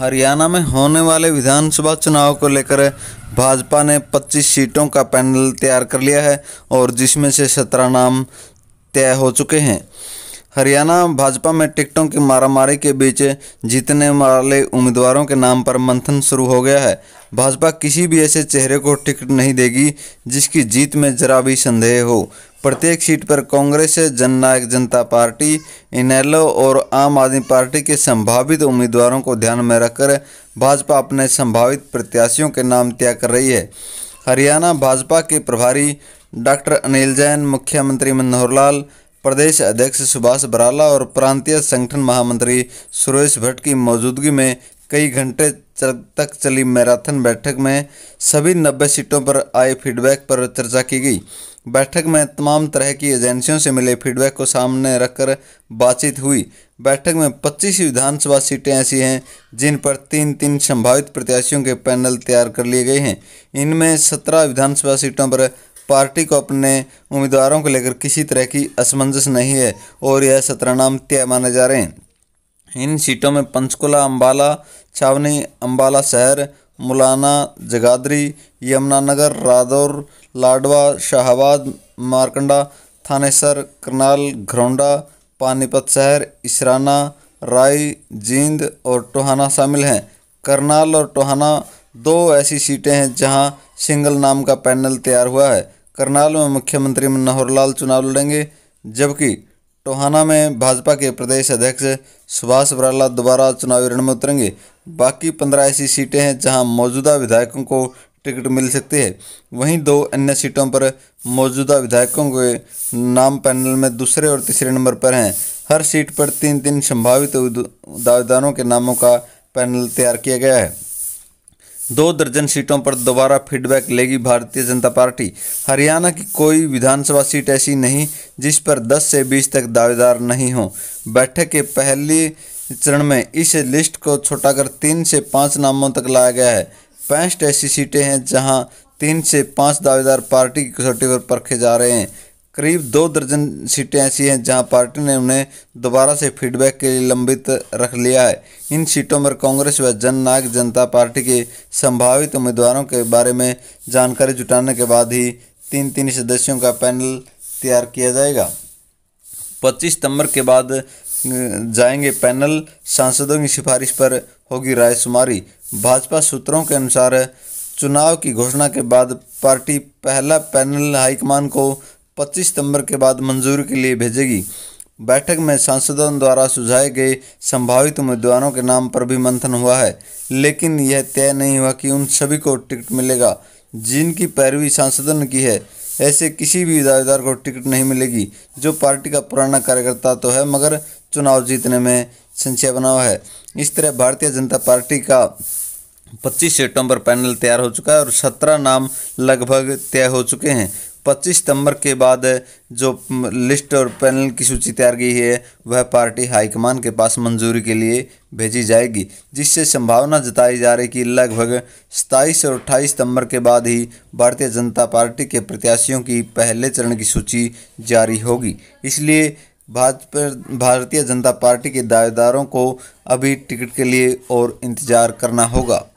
हरियाणा में होने वाले विधानसभा चुनाव को लेकर भाजपा ने 25 सीटों का पैनल तैयार कर लिया है और जिसमें से 17 नाम तय हो चुके हैं हरियाणा भाजपा में टिकटों की मारामारी के बीच जीतने वाले उम्मीदवारों के नाम पर मंथन शुरू हो गया है भाजपा किसी भी ऐसे चेहरे को टिकट नहीं देगी जिसकी जीत में जरा भी संदेह हो प्रत्येक सीट पर कांग्रेस जननायक जनता पार्टी इनेलो और आम आदमी पार्टी के संभावित उम्मीदवारों को ध्यान में रखकर भाजपा अपने संभावित प्रत्याशियों के नाम तय कर रही है हरियाणा भाजपा के प्रभारी डॉक्टर अनिल जैन मुख्यमंत्री मनोहर लाल प्रदेश अध्यक्ष सुभाष बराला और प्रांतीय संगठन महामंत्री सुरेश भट्ट की मौजूदगी में कई घंटे तक चली मैराथन बैठक में सभी 90 सीटों पर आए फीडबैक पर चर्चा की गई बैठक में तमाम तरह की एजेंसियों से मिले फीडबैक को सामने रखकर बातचीत हुई बैठक में 25 विधानसभा सीटें ऐसी हैं जिन पर तीन तीन संभावित प्रत्याशियों के पैनल तैयार कर लिए गए हैं इनमें 17 विधानसभा सीटों पर पार्टी को अपने उम्मीदवारों को लेकर किसी तरह की असमंजस नहीं है और यह सत्रह नाम तय माने जा रहे हैं इन सीटों में पंचकुला अम्बाला छावनी अम्बाला शहर मौलाना जगाधरी यमुनानगर रादौर लाडवा शाहबाद मारकंडा थानेसर करनाल घरौंडा पानीपत शहर इसराना राय जींद और टोहाना शामिल हैं करनाल और टोहाना दो ऐसी सीटें हैं जहां सिंगल नाम का पैनल तैयार हुआ है करनाल में मुख्यमंत्री मनोहर लाल चुनाव लड़ेंगे जबकि टोहाना में भाजपा के प्रदेश अध्यक्ष सुभाष बराला दोबारा चुनावी रण में उतरेंगे बाकी पंद्रह ऐसी सीटें हैं जहां मौजूदा विधायकों को टिकट मिल सकती है वहीं दो अन्य सीटों पर मौजूदा विधायकों के नाम पैनल में दूसरे और तीसरे नंबर पर हैं हर सीट पर तीन तीन संभावित दावेदारों के नामों का पैनल तैयार किया गया है दो दर्जन सीटों पर दोबारा फीडबैक लेगी भारतीय जनता पार्टी हरियाणा की कोई विधानसभा सीट ऐसी नहीं जिस पर 10 से 20 तक दावेदार नहीं हों बैठक के पहले चरण में इस लिस्ट को छोटाकर तीन से पाँच नामों तक लाया गया है पैंसठ ऐसी सीटें हैं जहां तीन से पाँच दावेदार पार्टी की कसौटी पर परखे जा रहे हैं करीब दो दर्जन सीटें ऐसी हैं जहां पार्टी ने उन्हें दोबारा से फीडबैक के लिए लंबित रख लिया है इन सीटों पर कांग्रेस व जन नायक जनता पार्टी के संभावित उम्मीदवारों के बारे में जानकारी जुटाने के बाद ही तीन तीन सदस्यों का पैनल तैयार किया जाएगा 25 सितंबर के बाद जाएंगे पैनल सांसदों की सिफारिश पर होगी राय शुमारी भाजपा सूत्रों के अनुसार चुनाव की घोषणा के बाद पार्टी पहला पैनल हाईकमान को 25 सितंबर के बाद मंजूरी के लिए भेजेगी बैठक में सांसदों द्वारा सुझाए गए संभावित उम्मीदवारों के नाम पर भी मंथन हुआ है लेकिन यह तय नहीं हुआ कि उन सभी को टिकट मिलेगा जिनकी पैरवी सांसदों ने की है ऐसे किसी भी दावेदार को टिकट नहीं मिलेगी जो पार्टी का पुराना कार्यकर्ता तो है मगर चुनाव जीतने में संशय बना हुआ है इस तरह भारतीय जनता पार्टी का 25 सितंबर पैनल तैयार हो चुका है और 17 नाम लगभग तय हो चुके हैं 25 सितंबर के बाद जो लिस्ट और पैनल की सूची तैयार की है वह पार्टी हाईकमान के पास मंजूरी के लिए भेजी जाएगी जिससे संभावना जताई जा रही कि लगभग 27 और 28 सितंबर के बाद ही भारतीय जनता पार्टी के प्रत्याशियों की पहले चरण की सूची जारी होगी इसलिए भाजपा भारतीय जनता पार्टी के दावेदारों को अभी टिकट के लिए और इंतज़ार करना होगा